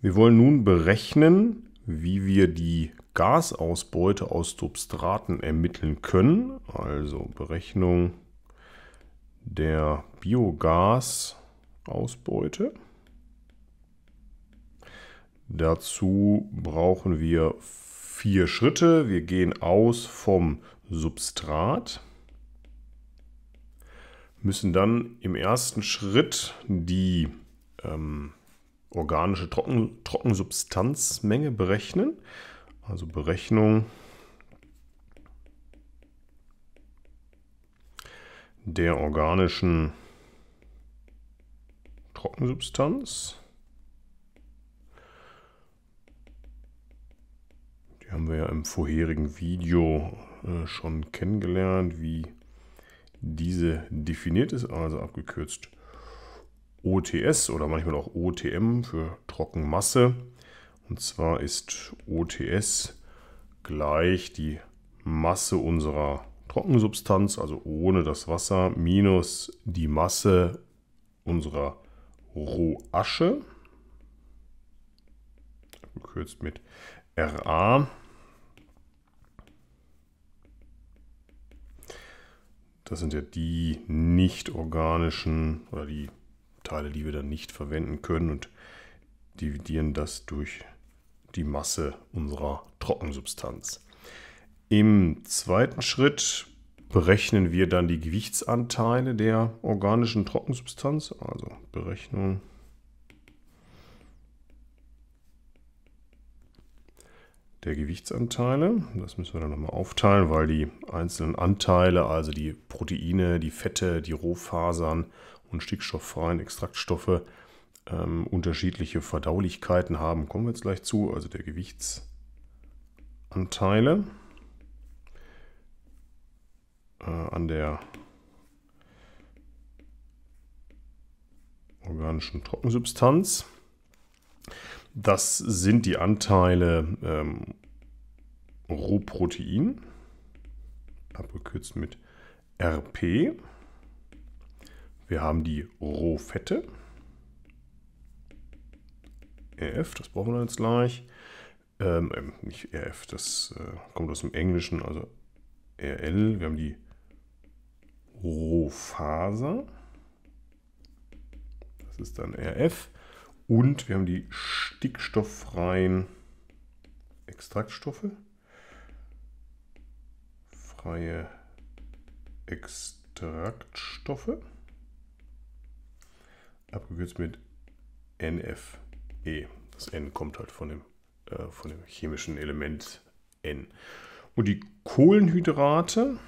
Wir wollen nun berechnen, wie wir die Gasausbeute aus Substraten ermitteln können. Also Berechnung der Biogasausbeute. Dazu brauchen wir vier Schritte. Wir gehen aus vom Substrat, müssen dann im ersten Schritt die ähm, organische Trocken Trockensubstanzmenge berechnen. Also Berechnung der organischen Trockensubstanz. Die haben wir ja im vorherigen Video äh, schon kennengelernt, wie diese definiert ist, also abgekürzt OTS oder manchmal auch OTM für Trockenmasse. Und zwar ist OTS gleich die Masse unserer Trockensubstanz, also ohne das Wasser, minus die Masse unserer Rohasche, gekürzt mit RA. Das sind ja die nicht organischen oder die Teile, die wir dann nicht verwenden können und dividieren das durch die Masse unserer Trockensubstanz. Im zweiten Schritt berechnen wir dann die Gewichtsanteile der organischen Trockensubstanz, also Berechnung der Gewichtsanteile. Das müssen wir dann nochmal aufteilen, weil die einzelnen Anteile, also die Proteine, die Fette, die Rohfasern und stickstofffreien Extraktstoffe ähm, unterschiedliche Verdaulichkeiten haben. Kommen wir jetzt gleich zu, also der Gewichtsanteile äh, an der organischen Trockensubstanz. Das sind die Anteile ähm, Rohprotein, abgekürzt mit RP. Wir haben die Rohfette. RF, das brauchen wir jetzt gleich. Ähm, ähm nicht RF, das äh, kommt aus dem Englischen, also RL. Wir haben die Rohfaser. Das ist dann RF. Und wir haben die stickstofffreien Extraktstoffe. Freie Extraktstoffe abgekürzt mit NFE. Das N kommt halt von dem, äh, von dem chemischen Element N. Und die Kohlenhydrate,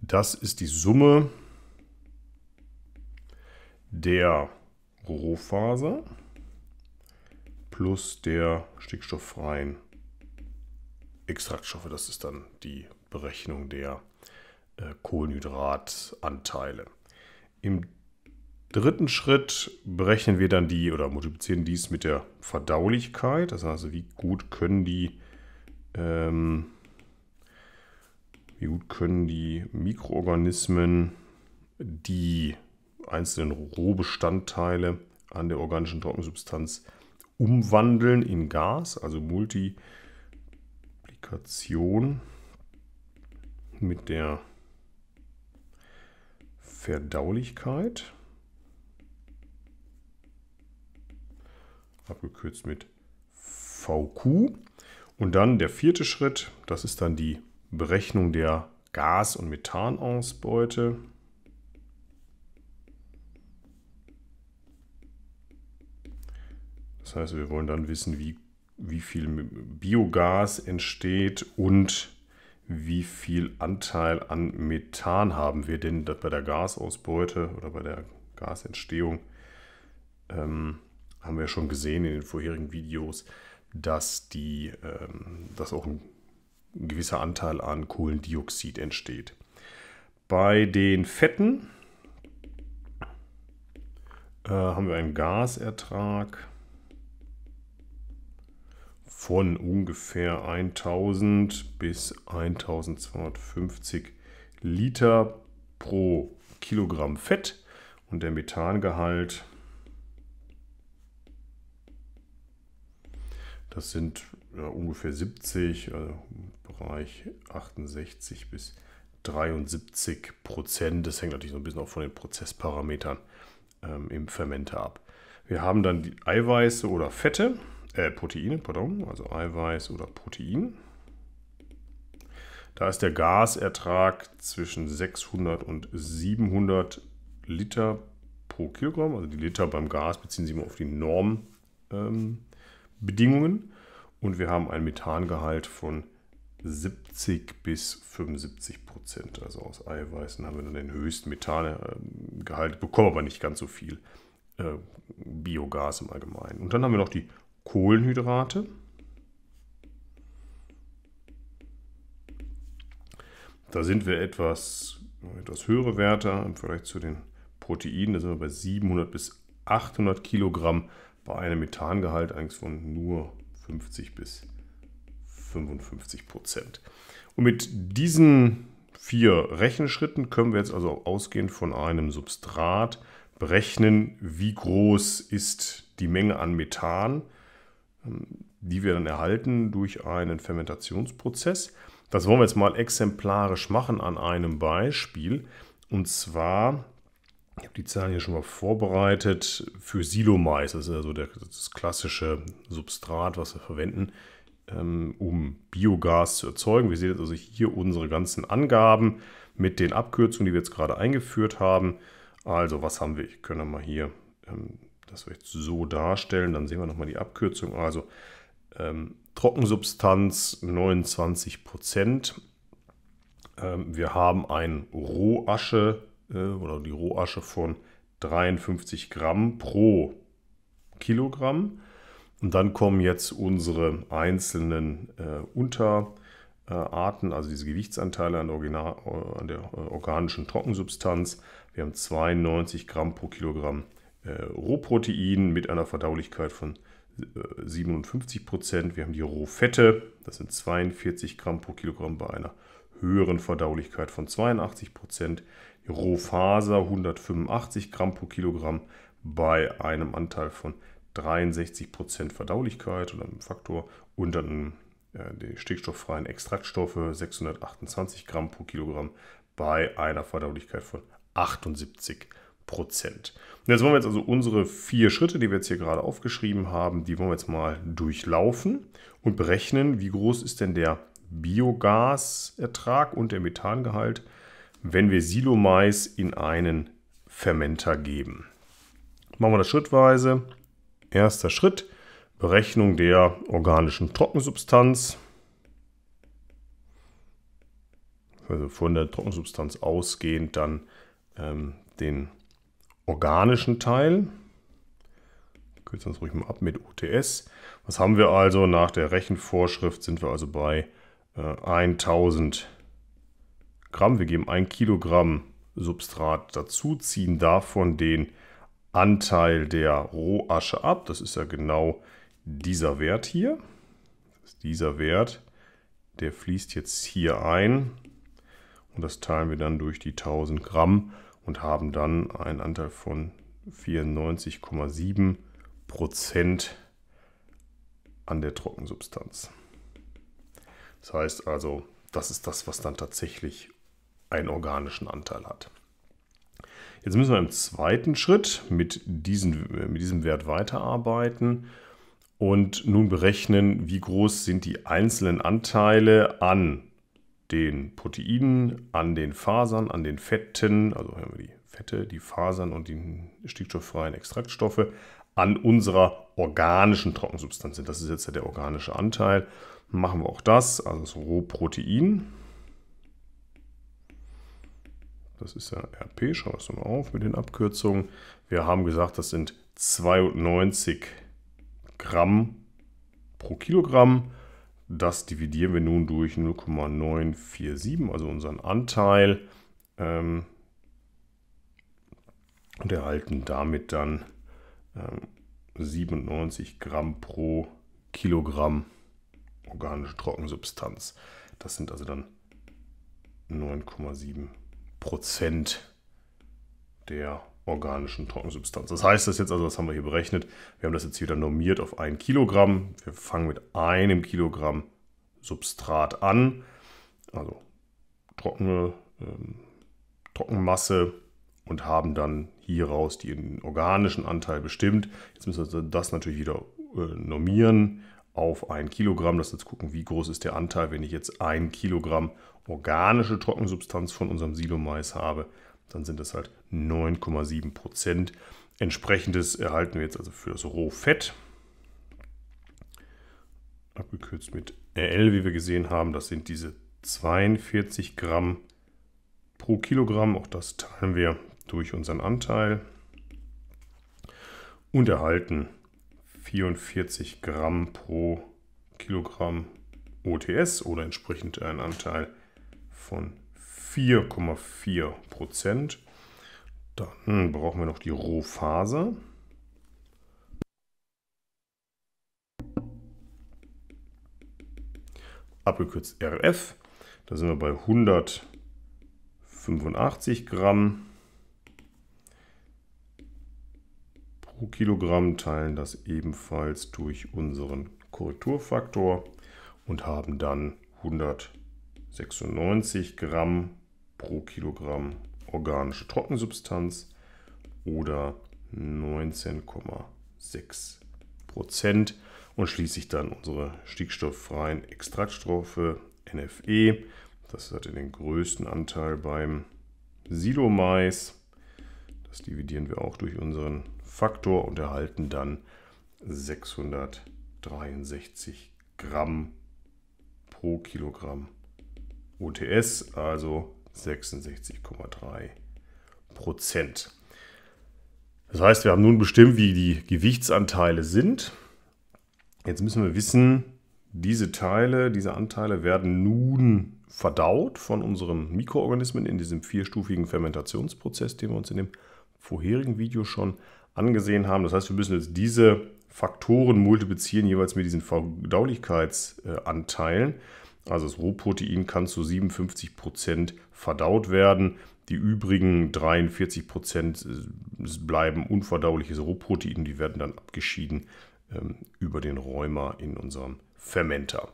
das ist die Summe der Rohfaser plus der stickstofffreien Extraktstoffe. Das ist dann die Berechnung der äh, Kohlenhydratanteile. Im dritten Schritt berechnen wir dann die oder multiplizieren dies mit der Verdaulichkeit. Das heißt, wie gut können die, ähm, wie gut können die Mikroorganismen die einzelnen Rohbestandteile an der organischen Trockensubstanz umwandeln in Gas, also Multiplikation mit der Verdaulichkeit, abgekürzt mit VQ. Und dann der vierte Schritt, das ist dann die Berechnung der Gas- und Methanausbeute. Das heißt, wir wollen dann wissen, wie, wie viel Biogas entsteht und wie viel Anteil an Methan haben wir denn bei der Gasausbeute oder bei der Gasentstehung. Ähm, haben wir schon gesehen in den vorherigen Videos, dass, die, ähm, dass auch ein gewisser Anteil an Kohlendioxid entsteht. Bei den Fetten äh, haben wir einen Gasertrag von ungefähr 1000 bis 1250 Liter pro Kilogramm Fett und der Methangehalt, das sind ja, ungefähr 70, also im Bereich 68 bis 73 Prozent. Das hängt natürlich so ein bisschen auch von den Prozessparametern ähm, im Fermenter ab. Wir haben dann die Eiweiße oder Fette äh, Proteine, pardon, also Eiweiß oder Protein. Da ist der Gasertrag zwischen 600 und 700 Liter pro Kilogramm. Also die Liter beim Gas beziehen sich immer auf die Normbedingungen. Ähm, und wir haben einen Methangehalt von 70 bis 75 Prozent. Also aus Eiweißen haben wir dann den höchsten Methangehalt, bekommen aber nicht ganz so viel äh, Biogas im Allgemeinen. Und dann haben wir noch die Kohlenhydrate. Da sind wir etwas, etwas höhere Werte im Vergleich zu den Proteinen. Da sind wir bei 700 bis 800 Kilogramm bei einem Methangehalt eigentlich von nur 50 bis 55 Prozent. Und mit diesen vier Rechenschritten können wir jetzt also ausgehend von einem Substrat berechnen, wie groß ist die Menge an Methan ähm, die wir dann erhalten durch einen Fermentationsprozess. Das wollen wir jetzt mal exemplarisch machen an einem Beispiel. Und zwar, ich habe die Zahlen hier schon mal vorbereitet, für Silomais, das ist also das klassische Substrat, was wir verwenden, ähm, um Biogas zu erzeugen. Wir sehen jetzt also hier unsere ganzen Angaben mit den Abkürzungen, die wir jetzt gerade eingeführt haben. Also, was haben wir? Ich könnte mal hier ähm, das vielleicht so darstellen. Dann sehen wir nochmal die Abkürzung. Also ähm, Trockensubstanz 29 Ähm, wir haben ein Rohasche äh, oder die Rohasche von 53 Gramm pro Kilogramm. Und dann kommen jetzt unsere einzelnen äh, Unterarten, äh, also diese Gewichtsanteile an, Original, an der äh, organischen Trockensubstanz. Wir haben 92 Gramm pro Kilogramm äh, Rohprotein mit einer Verdaulichkeit von 57 äh, Prozent. Wir haben die Rohfette, das sind 42 Gramm pro Kilogramm bei einer höheren Verdaulichkeit von 82 Prozent. Die Rohfaser 185 Gramm pro Kilogramm bei einem Anteil von 63 Prozent Verdaulichkeit oder einem Faktor und dann äh, die stickstofffreien Extraktstoffe 628 Gramm pro Kilogramm bei einer Verdaulichkeit von 78 Prozent. Jetzt wollen wir jetzt also unsere vier Schritte, die wir jetzt hier gerade aufgeschrieben haben, die wollen wir jetzt mal durchlaufen und berechnen, wie groß ist denn der Biogasertrag und der Methangehalt, wenn wir Silomais in einen Fermenter geben. Machen wir das schrittweise. Erster Schritt, Berechnung der organischen Trockensubstanz. Also von der Trockensubstanz ausgehend dann ähm, den organischen Teil. Kürzen wir es ruhig mal ab mit UTS. Was haben wir also? Nach der Rechenvorschrift sind wir also bei äh, 1000 Gramm. Wir geben 1 Kilogramm Substrat dazu, ziehen davon den Anteil der Rohasche ab. Das ist ja genau dieser Wert hier. Das ist dieser Wert, der fließt jetzt hier ein. Und das teilen wir dann durch die 1000 Gramm und haben dann einen Anteil von 94,7 Prozent an der Trockensubstanz. Das heißt also, das ist das, was dann tatsächlich einen organischen Anteil hat. Jetzt müssen wir im zweiten Schritt mit, diesen, äh, mit diesem Wert weiterarbeiten und nun berechnen, wie groß sind die einzelnen Anteile an den Proteinen, an den Fasern, an den Fetten, also haben wir die Fette, die Fasern und die stickstofffreien Extraktstoffe, an unserer organischen Trockensubstanz sind. Das ist jetzt der organische Anteil. Machen wir auch das, also das Rohprotein. Das ist ja RP, schauen wir es mal auf mit den Abkürzungen. Wir haben gesagt, das sind 92 Gramm pro Kilogramm. Das dividieren wir nun durch 0,947, also unseren Anteil. Ähm, und erhalten damit dann ähm, 97 Gramm pro Kilogramm organische Trockensubstanz. Das sind also dann 9,7 Prozent der organischen Trockensubstanz. Das heißt das jetzt also, was haben wir hier berechnet? Wir haben das jetzt wieder normiert auf 1 Kilogramm. Wir fangen mit einem Kilogramm Substrat an, also trockene ähm, Trockenmasse und haben dann hieraus den organischen Anteil bestimmt. Jetzt müssen wir das natürlich wieder äh, normieren auf 1 Kilogramm. Lass uns gucken, wie groß ist der Anteil, wenn ich jetzt 1 Kilogramm organische Trockensubstanz von unserem Silomais habe dann sind das halt 9,7 Prozent. Entsprechendes erhalten wir jetzt also für das Rohfett, abgekürzt mit RL, wie wir gesehen haben. Das sind diese 42 Gramm pro Kilogramm. Auch das teilen wir durch unseren Anteil und erhalten 44 Gramm pro Kilogramm OTS oder entsprechend einen Anteil von 4,4 Prozent. Dann brauchen wir noch die Rohphase. Abgekürzt RF. Da sind wir bei 185 Gramm pro Kilogramm, teilen das ebenfalls durch unseren Korrekturfaktor und haben dann 196 Gramm pro Kilogramm organische Trockensubstanz oder 19,6 Prozent. Und schließlich dann unsere stickstofffreien Extraktstoffe NFE. Das hatte den größten Anteil beim Silomais. Das dividieren wir auch durch unseren Faktor und erhalten dann 663 Gramm pro Kilogramm OTS, also 66,3 Prozent. Das heißt, wir haben nun bestimmt, wie die Gewichtsanteile sind. Jetzt müssen wir wissen, diese Teile, diese Anteile werden nun verdaut von unseren Mikroorganismen in diesem vierstufigen Fermentationsprozess, den wir uns in dem vorherigen Video schon angesehen haben. Das heißt, wir müssen jetzt diese Faktoren multiplizieren, jeweils mit diesen Verdaulichkeitsanteilen. Also das Rohprotein kann zu 57% verdaut werden. Die übrigen 43% äh, bleiben unverdauliches Rohprotein, die werden dann abgeschieden ähm, über den Rheuma in unserem Fermenter.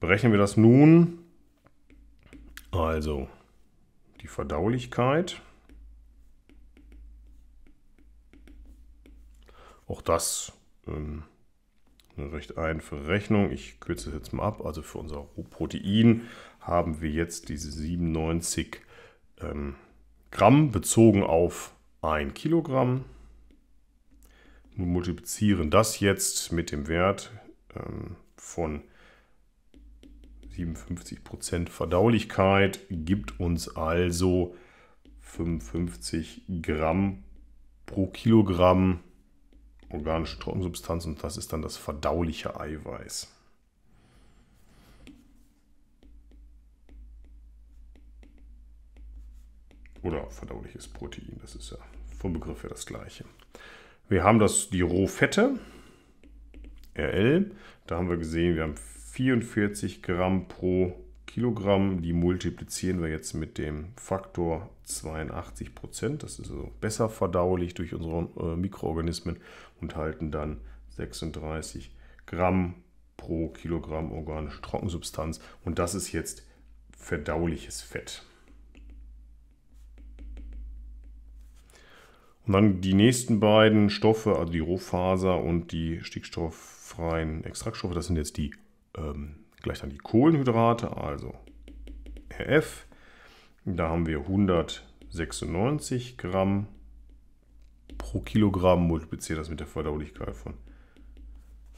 Berechnen wir das nun. Also die Verdaulichkeit. Auch das ähm, eine recht einfache Rechnung. Ich kürze es jetzt mal ab. Also für unser Protein haben wir jetzt diese 97 ähm, Gramm bezogen auf 1 Kilogramm. Wir multiplizieren das jetzt mit dem Wert ähm, von 57% Verdaulichkeit, gibt uns also 55 Gramm pro Kilogramm organische Trockensubstanz und das ist dann das verdauliche Eiweiß. Oder verdauliches Protein, das ist ja vom Begriff her das gleiche. Wir haben das, die Rohfette, RL, da haben wir gesehen, wir haben 44 Gramm pro Kilogramm. Die multiplizieren wir jetzt mit dem Faktor 82 Prozent. Das ist also besser verdaulich durch unsere äh, Mikroorganismen und halten dann 36 Gramm pro Kilogramm organische Trockensubstanz. Und das ist jetzt verdauliches Fett. Und dann die nächsten beiden Stoffe, also die Rohfaser und die stickstofffreien Extraktstoffe, das sind jetzt die ähm, gleich dann die Kohlenhydrate, also RF. Da haben wir 196 Gramm pro Kilogramm, multipliziert das mit der Verdaulichkeit von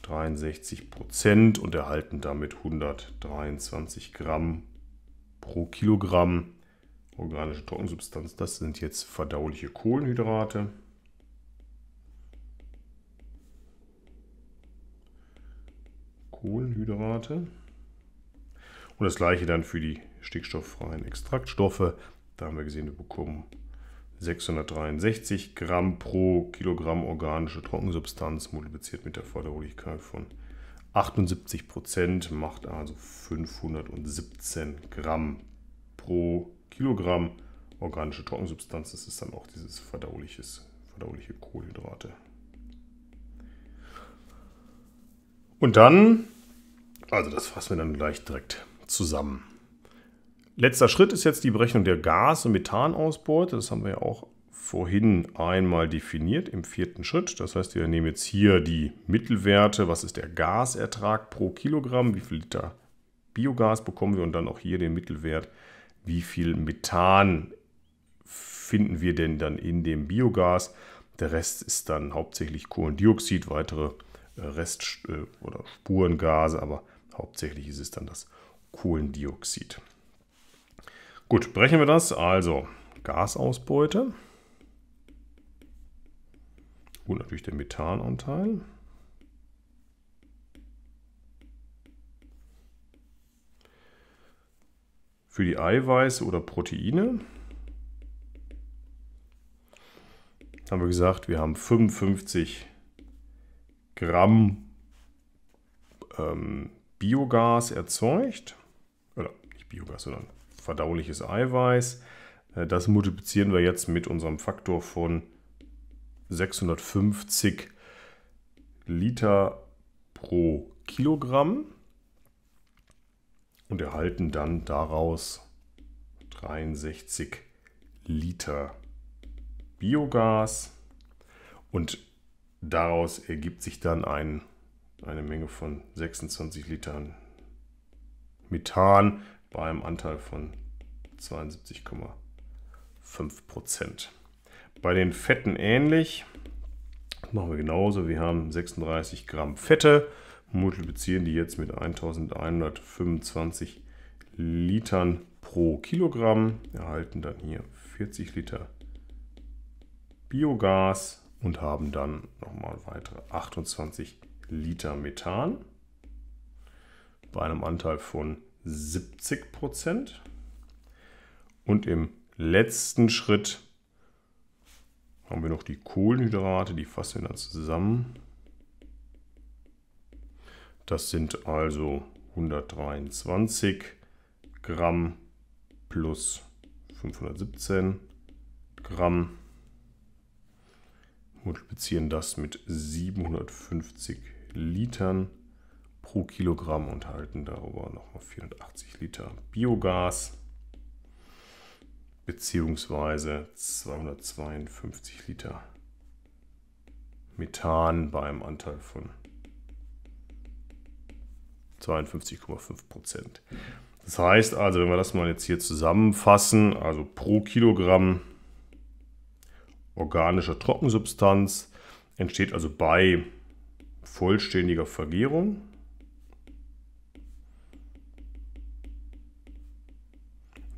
63 Prozent und erhalten damit 123 Gramm pro Kilogramm organische Trockensubstanz. Das sind jetzt verdauliche Kohlenhydrate. Kohlenhydrate. Und das gleiche dann für die stickstofffreien Extraktstoffe. Da haben wir gesehen, wir bekommen 663 Gramm pro Kilogramm organische Trockensubstanz multipliziert mit der Förderlichkeit von 78 Prozent macht also 517 Gramm pro Kilogramm organische Trockensubstanz. Das ist dann auch dieses verdauliches, verdauliche Kohlenhydrate. Und dann, also das fassen wir dann gleich direkt zusammen. Letzter Schritt ist jetzt die Berechnung der Gas- und Methanausbeute. Das haben wir ja auch vorhin einmal definiert im vierten Schritt. Das heißt, wir nehmen jetzt hier die Mittelwerte. Was ist der Gasertrag pro Kilogramm? Wie viel Liter Biogas bekommen wir? Und dann auch hier den Mittelwert. Wie viel Methan finden wir denn dann in dem Biogas? Der Rest ist dann hauptsächlich Kohlendioxid, weitere äh, Rest- äh, oder Spurengase, aber hauptsächlich ist es dann das Kohlendioxid. Gut, brechen wir das. Also Gasausbeute. Und natürlich der Methananteil. Für die Eiweiße oder Proteine haben wir gesagt, wir haben 55 Gramm ähm, Biogas erzeugt. Biogas, sondern verdauliches Eiweiß. Äh, das multiplizieren wir jetzt mit unserem Faktor von 650 Liter pro Kilogramm und erhalten dann daraus 63 Liter Biogas und daraus ergibt sich dann ein, eine Menge von 26 Litern Methan, bei einem Anteil von 72,5 Bei den Fetten ähnlich. Das machen wir genauso. Wir haben 36 Gramm Fette. Multiplizieren die jetzt mit 1125 Litern pro Kilogramm. Erhalten dann hier 40 Liter Biogas und haben dann nochmal weitere 28 Liter Methan bei einem Anteil von 70 Prozent und im letzten Schritt haben wir noch die Kohlenhydrate, die fassen wir dann zusammen. Das sind also 123 Gramm plus 517 Gramm. Multiplizieren das mit 750 Litern pro Kilogramm und halten darüber nochmal 480 Liter Biogas beziehungsweise 252 Liter Methan bei einem Anteil von 52,5 Prozent. Das heißt also, wenn wir das mal jetzt hier zusammenfassen, also pro Kilogramm organischer Trockensubstanz entsteht also bei vollständiger Vergärung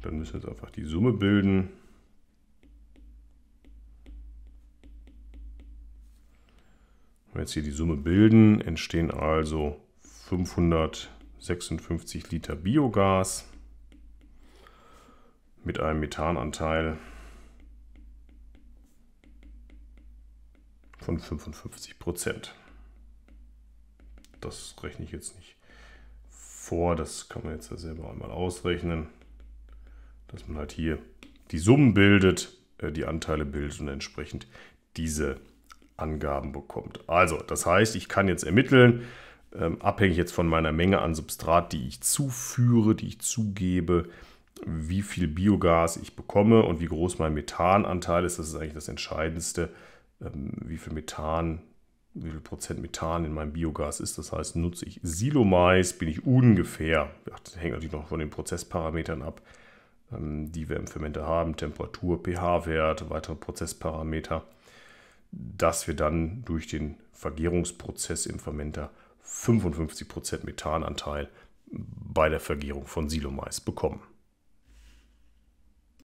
Dann müssen wir jetzt einfach die Summe bilden. Wenn wir jetzt hier die Summe bilden, entstehen also 556 Liter Biogas mit einem Methananteil von 55 Prozent. Das rechne ich jetzt nicht vor, das kann man jetzt selber einmal ausrechnen dass man halt hier die Summen bildet, äh, die Anteile bildet und entsprechend diese Angaben bekommt. Also, das heißt, ich kann jetzt ermitteln, ähm, abhängig jetzt von meiner Menge an Substrat, die ich zuführe, die ich zugebe, wie viel Biogas ich bekomme und wie groß mein Methananteil ist. Das ist eigentlich das Entscheidendste, ähm, wie viel Methan, wie viel Prozent Methan in meinem Biogas ist. Das heißt, nutze ich Silomais, bin ich ungefähr, das hängt natürlich noch von den Prozessparametern ab, ähm, die wir im Fermenter haben, Temperatur, pH-Wert, weitere Prozessparameter, dass wir dann durch den Vergärungsprozess im Fermenter 55% Methananteil bei der Vergärung von Silomais bekommen.